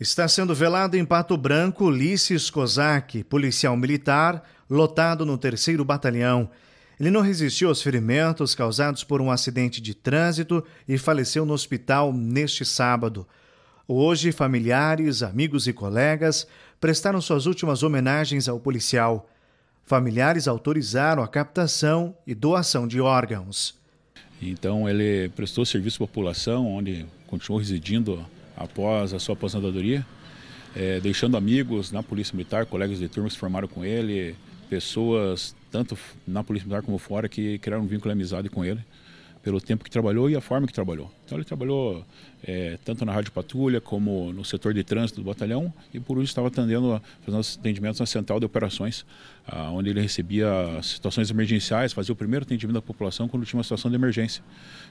Está sendo velado em Pato Branco Ulisses Kozak, policial militar, lotado no 3 Batalhão. Ele não resistiu aos ferimentos causados por um acidente de trânsito e faleceu no hospital neste sábado. Hoje, familiares, amigos e colegas prestaram suas últimas homenagens ao policial. Familiares autorizaram a captação e doação de órgãos. Então, ele prestou serviço à população, onde continuou residindo após a sua aposentadoria, é, deixando amigos na Polícia Militar, colegas de turma que se formaram com ele, pessoas tanto na Polícia Militar como fora que criaram um vínculo de amizade com ele pelo tempo que trabalhou e a forma que trabalhou. Então ele trabalhou é, tanto na Rádio Patrulha como no setor de trânsito do batalhão e por isso estava atendendo, fazendo atendimentos na Central de Operações, ah, onde ele recebia situações emergenciais, fazia o primeiro atendimento à população quando tinha uma situação de emergência.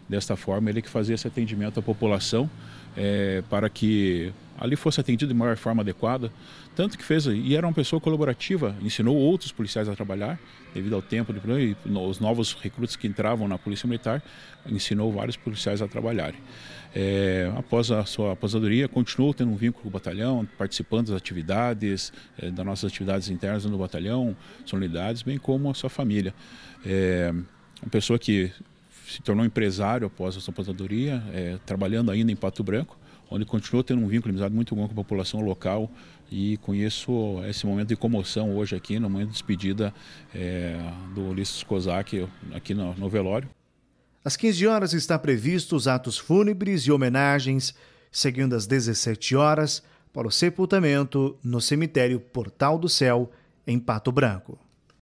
Desta forma ele que fazia esse atendimento à população é, para que ali fosse atendido de maior forma adequada. Tanto que fez, e era uma pessoa colaborativa, ensinou outros policiais a trabalhar, devido ao tempo, de e os novos recrutas que entravam na Polícia Militar, ensinou vários policiais a trabalharem. É, após a sua aposentadoria, continuou tendo um vínculo com o batalhão, participando das atividades, é, das nossas atividades internas no batalhão, solenidades, bem como a sua família. É, uma pessoa que se tornou empresário após a sua aposentadoria, é, trabalhando ainda em Pato Branco, onde continuou tendo um vínculo amizade muito bom com a população local e conheço esse momento de comoção hoje aqui, no momento de despedida é, do Ulisses Kozak aqui no, no velório. Às 15 horas está previsto os atos fúnebres e homenagens, seguindo às 17 horas para o sepultamento no cemitério Portal do Céu, em Pato Branco.